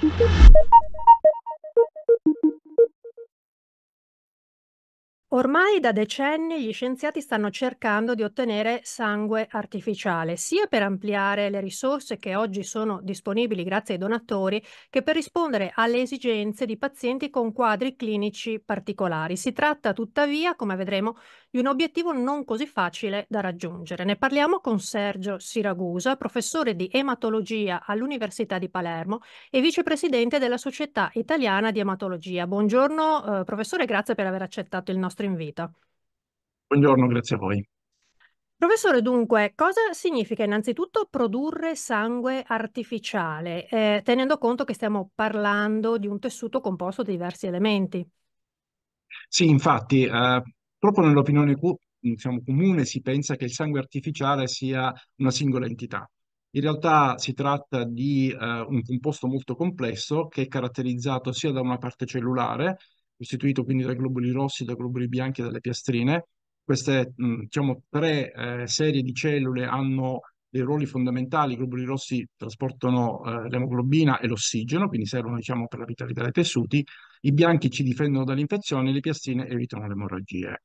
Thank you. Ormai da decenni gli scienziati stanno cercando di ottenere sangue artificiale, sia per ampliare le risorse che oggi sono disponibili grazie ai donatori, che per rispondere alle esigenze di pazienti con quadri clinici particolari. Si tratta tuttavia, come vedremo, di un obiettivo non così facile da raggiungere. Ne parliamo con Sergio Siragusa, professore di ematologia all'Università di Palermo e vicepresidente della Società Italiana di Ematologia. Buongiorno eh, professore, grazie per aver accettato il nostro nostro invito. Buongiorno, grazie a voi. Professore, dunque, cosa significa innanzitutto produrre sangue artificiale, eh, tenendo conto che stiamo parlando di un tessuto composto di diversi elementi? Sì, infatti, eh, proprio nell'opinione diciamo, comune si pensa che il sangue artificiale sia una singola entità. In realtà si tratta di eh, un composto molto complesso che è caratterizzato sia da una parte cellulare costituito quindi dai globuli rossi, dai globuli bianchi e dalle piastrine. Queste mh, diciamo, tre eh, serie di cellule hanno dei ruoli fondamentali, i globuli rossi trasportano eh, l'emoglobina e l'ossigeno, quindi servono diciamo, per la vitalità dei tessuti, i bianchi ci difendono dalle infezioni, le piastrine evitano le emorragie.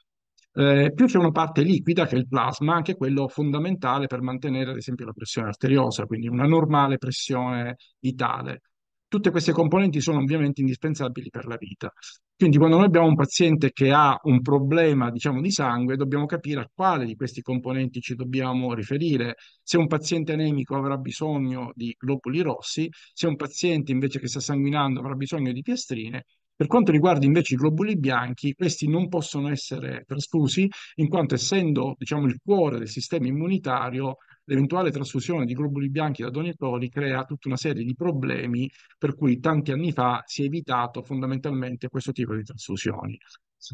Eh, più c'è una parte liquida che è il plasma, anche quello fondamentale per mantenere ad esempio la pressione arteriosa, quindi una normale pressione vitale. Tutte queste componenti sono ovviamente indispensabili per la vita. Quindi quando noi abbiamo un paziente che ha un problema, diciamo, di sangue, dobbiamo capire a quale di questi componenti ci dobbiamo riferire. Se un paziente anemico avrà bisogno di globuli rossi, se un paziente invece che sta sanguinando avrà bisogno di piastrine, per quanto riguarda invece i globuli bianchi, questi non possono essere trasfusi in quanto essendo diciamo, il cuore del sistema immunitario l'eventuale trasfusione di globuli bianchi da donatori crea tutta una serie di problemi per cui tanti anni fa si è evitato fondamentalmente questo tipo di trasfusioni.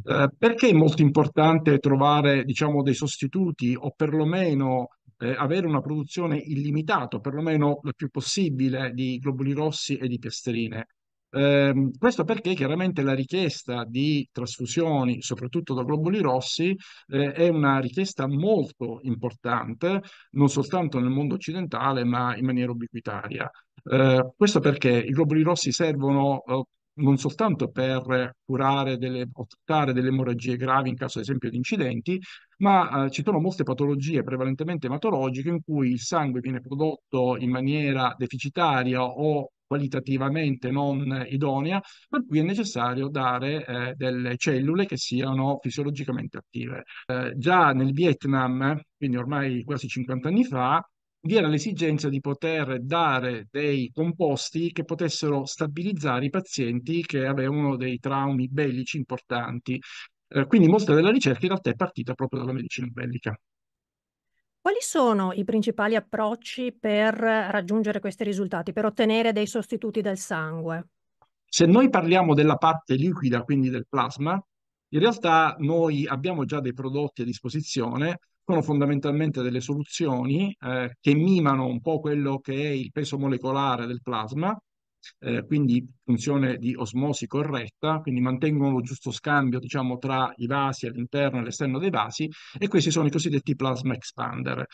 Eh, perché è molto importante trovare diciamo, dei sostituti o perlomeno eh, avere una produzione illimitata, perlomeno il più possibile, di globuli rossi e di piastrine? Eh, questo perché chiaramente la richiesta di trasfusioni, soprattutto da globuli rossi, eh, è una richiesta molto importante, non soltanto nel mondo occidentale, ma in maniera ubiquitaria. Eh, questo perché i globuli rossi servono eh, non soltanto per curare delle, o trattare delle emorragie gravi in caso ad esempio di incidenti, ma eh, ci sono molte patologie prevalentemente ematologiche in cui il sangue viene prodotto in maniera deficitaria o qualitativamente non idonea, per cui è necessario dare eh, delle cellule che siano fisiologicamente attive. Eh, già nel Vietnam, quindi ormai quasi 50 anni fa, vi era l'esigenza di poter dare dei composti che potessero stabilizzare i pazienti che avevano dei traumi bellici importanti. Eh, quindi molta della ricerca in realtà è partita proprio dalla medicina bellica. Quali sono i principali approcci per raggiungere questi risultati, per ottenere dei sostituti del sangue? Se noi parliamo della parte liquida, quindi del plasma, in realtà noi abbiamo già dei prodotti a disposizione, sono fondamentalmente delle soluzioni eh, che mimano un po' quello che è il peso molecolare del plasma, eh, quindi funzione di osmosi corretta, quindi mantengono lo giusto scambio diciamo, tra i vasi all'interno e all'esterno dei vasi e questi sono i cosiddetti plasma expander.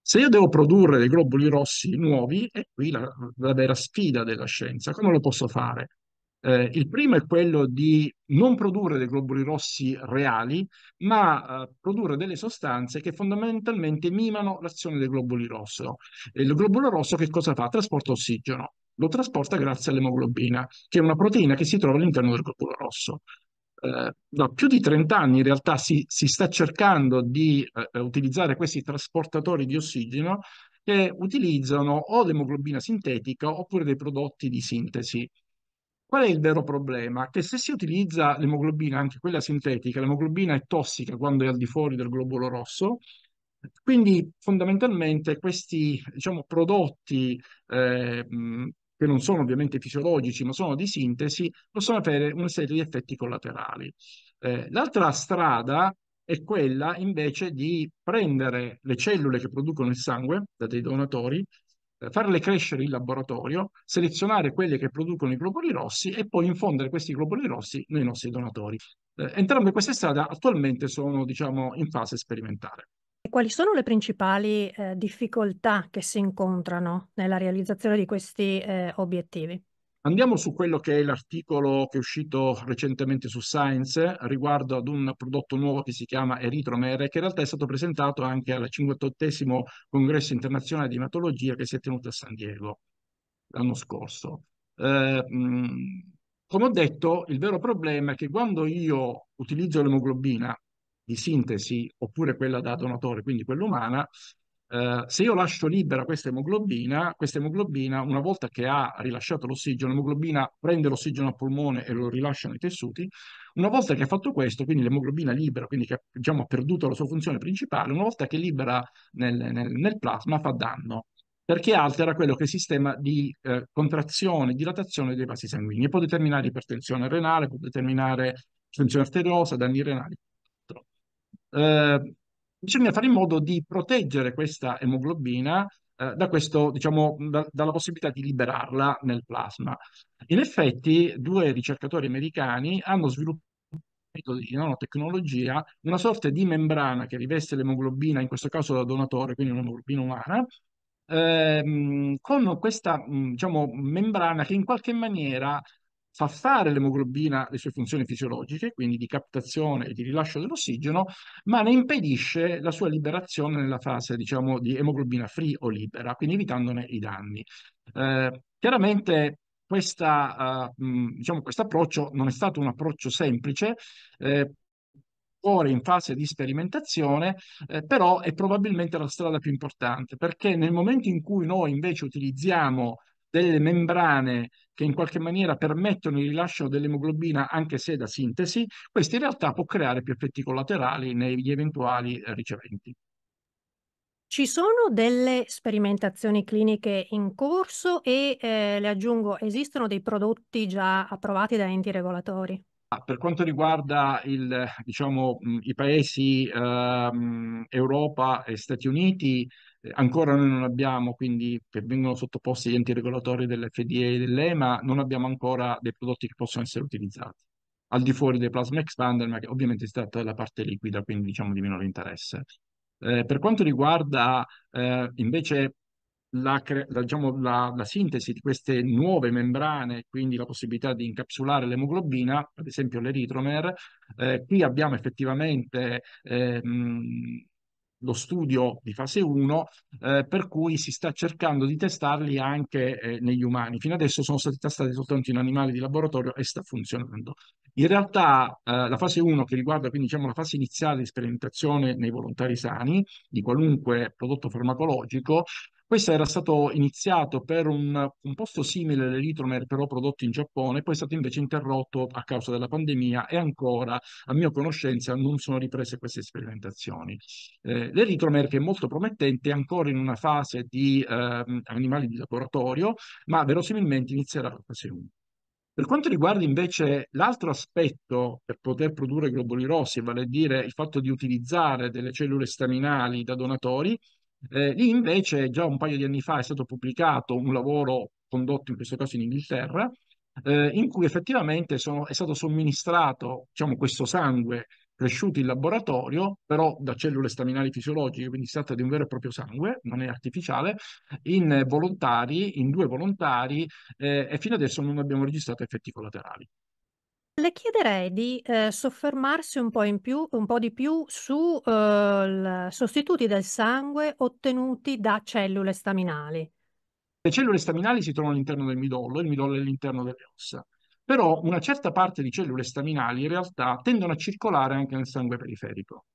Se io devo produrre dei globuli rossi nuovi, è qui la, la vera sfida della scienza. Come lo posso fare? Eh, il primo è quello di non produrre dei globuli rossi reali, ma eh, produrre delle sostanze che fondamentalmente mimano l'azione del globuli rosso. E il globulo rosso che cosa fa? Trasporta ossigeno lo trasporta grazie all'emoglobina, che è una proteina che si trova all'interno del globulo rosso. Eh, da più di 30 anni in realtà si, si sta cercando di eh, utilizzare questi trasportatori di ossigeno che utilizzano o l'emoglobina sintetica oppure dei prodotti di sintesi. Qual è il vero problema? Che se si utilizza l'emoglobina, anche quella sintetica, l'emoglobina è tossica quando è al di fuori del globulo rosso, quindi fondamentalmente questi diciamo, prodotti eh, che non sono ovviamente fisiologici ma sono di sintesi, possono avere una serie di effetti collaterali. Eh, l'altra strada è quella invece di prendere le cellule che producono il sangue da dei donatori, eh, farle crescere in laboratorio, selezionare quelle che producono i globuli rossi e poi infondere questi globuli rossi nei nostri donatori. Eh, entrambe queste strade attualmente sono diciamo, in fase sperimentale quali sono le principali eh, difficoltà che si incontrano nella realizzazione di questi eh, obiettivi? Andiamo su quello che è l'articolo che è uscito recentemente su Science riguardo ad un prodotto nuovo che si chiama Eritromere, che in realtà è stato presentato anche al 58 Congresso Internazionale di Ematologia che si è tenuto a San Diego l'anno scorso. Eh, mh, come ho detto, il vero problema è che quando io utilizzo l'emoglobina di sintesi oppure quella da donatore, quindi quella umana, eh, se io lascio libera questa emoglobina, questa emoglobina una volta che ha rilasciato l'ossigeno, l'emoglobina prende l'ossigeno al polmone e lo rilascia nei tessuti, una volta che ha fatto questo, quindi l'emoglobina libera, quindi che diciamo, ha perduto la sua funzione principale, una volta che libera nel, nel, nel plasma fa danno perché altera quello che è il sistema di eh, contrazione e dilatazione dei vasi sanguigni può determinare ipertensione renale, può determinare tensione arteriosa, danni renali. Ehm, bisogna fare in modo di proteggere questa emoglobina eh, da questo, diciamo, da, dalla possibilità di liberarla nel plasma. In effetti, due ricercatori americani hanno sviluppato di nanotecnologia una sorta di membrana che riveste l'emoglobina, in questo caso da donatore, quindi un'emoglobina umana, ehm, con questa mm, diciamo, membrana che in qualche maniera fa fare l'emoglobina le sue funzioni fisiologiche, quindi di captazione e di rilascio dell'ossigeno, ma ne impedisce la sua liberazione nella fase, diciamo, di emoglobina free o libera, quindi evitandone i danni. Eh, chiaramente questa, uh, diciamo, questo approccio non è stato un approccio semplice, eh, ora in fase di sperimentazione, eh, però è probabilmente la strada più importante, perché nel momento in cui noi invece utilizziamo delle membrane che in qualche maniera permettono il rilascio dell'emoglobina anche se da sintesi, questo in realtà può creare più effetti collaterali negli eventuali eh, riceventi. Ci sono delle sperimentazioni cliniche in corso e eh, le aggiungo, esistono dei prodotti già approvati da enti regolatori? Ah, per quanto riguarda il, diciamo, i paesi ehm, Europa e Stati Uniti, eh, ancora noi non abbiamo, quindi che vengono sottoposti agli enti regolatori dell'FDA e dell'EMA, non abbiamo ancora dei prodotti che possono essere utilizzati, al di fuori dei plasma expander, ma che ovviamente si tratta della parte liquida, quindi diciamo di minore interesse. Eh, per quanto riguarda eh, invece la, la, diciamo, la, la, sintesi di queste nuove membrane, quindi la possibilità di incapsulare l'emoglobina, ad esempio l'eritromer. Eh, qui abbiamo effettivamente eh, lo studio di fase 1, eh, per cui si sta cercando di testarli anche eh, negli umani. Fino adesso sono stati testati soltanto in animali di laboratorio e sta funzionando. In realtà eh, la fase 1 che riguarda quindi diciamo, la fase iniziale di sperimentazione nei volontari sani di qualunque prodotto farmacologico, questo era stato iniziato per un composto simile all'elitromer però prodotto in Giappone, poi è stato invece interrotto a causa della pandemia e ancora, a mia conoscenza, non sono riprese queste sperimentazioni. Eh, l'eritromer che è molto promettente è ancora in una fase di eh, animali di laboratorio, ma verosimilmente inizierà la fase 1. Per quanto riguarda invece l'altro aspetto per poter produrre globuli rossi, vale a dire il fatto di utilizzare delle cellule staminali da donatori, eh, lì invece già un paio di anni fa è stato pubblicato un lavoro condotto in questo caso in Inghilterra, eh, in cui effettivamente sono, è stato somministrato diciamo, questo sangue cresciuti in laboratorio, però da cellule staminali fisiologiche, quindi si tratta di un vero e proprio sangue, non è artificiale, in volontari, in due volontari, eh, e fino adesso non abbiamo registrato effetti collaterali. Le chiederei di eh, soffermarsi un po, più, un po', di più su eh, sostituti del sangue ottenuti da cellule staminali. Le cellule staminali si trovano all'interno del midollo, il midollo è all'interno delle ossa però una certa parte di cellule staminali in realtà tendono a circolare anche nel sangue periferico.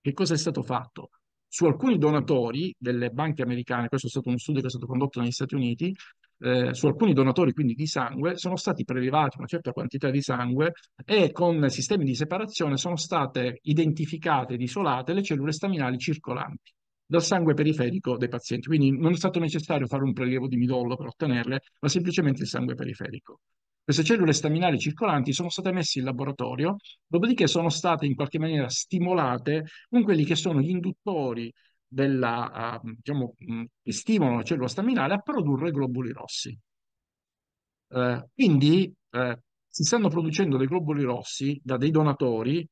Che cosa è stato fatto? Su alcuni donatori delle banche americane, questo è stato uno studio che è stato condotto negli Stati Uniti, eh, su alcuni donatori quindi di sangue sono stati prelevati una certa quantità di sangue e con sistemi di separazione sono state identificate ed isolate le cellule staminali circolanti dal sangue periferico dei pazienti. Quindi non è stato necessario fare un prelievo di midollo per ottenerle, ma semplicemente il sangue periferico. Queste cellule staminali circolanti sono state messe in laboratorio, dopodiché sono state in qualche maniera stimolate con quelli che sono gli induttori della, uh, diciamo, mm, che stimolano la cellula staminale a produrre globuli rossi. Uh, quindi uh, si stanno producendo dei globuli rossi da dei donatori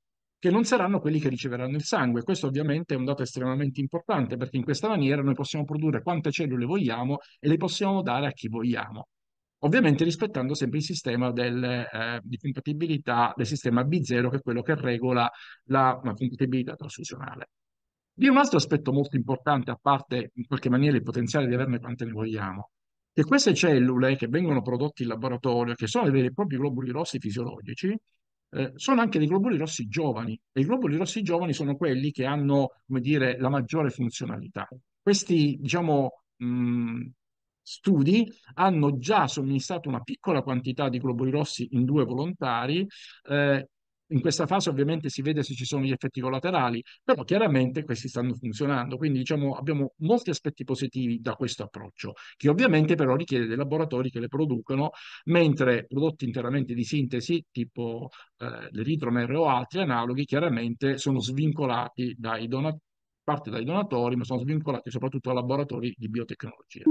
che non saranno quelli che riceveranno il sangue. Questo ovviamente è un dato estremamente importante perché in questa maniera noi possiamo produrre quante cellule vogliamo e le possiamo dare a chi vogliamo. Ovviamente rispettando sempre il sistema del, eh, di compatibilità del sistema B0 che è quello che regola la, la compatibilità trasfusionale. Vi è un altro aspetto molto importante, a parte in qualche maniera il potenziale di averne quante ne vogliamo, che queste cellule che vengono prodotte in laboratorio, che sono dei veri e propri globuli rossi fisiologici, eh, sono anche dei globuli rossi giovani e i globuli rossi giovani sono quelli che hanno, come dire, la maggiore funzionalità. Questi, diciamo, mh, mm, studi hanno già somministrato una piccola quantità di globuli rossi in due volontari eh, in questa fase ovviamente si vede se ci sono gli effetti collaterali, però chiaramente questi stanno funzionando, quindi diciamo abbiamo molti aspetti positivi da questo approccio, che ovviamente però richiede dei laboratori che le producono, mentre prodotti interamente di sintesi tipo eh, l'eritromer o altri analoghi chiaramente sono svincolati dai donatori parte dai donatori, ma sono svincolati soprattutto a laboratori di biotecnologia.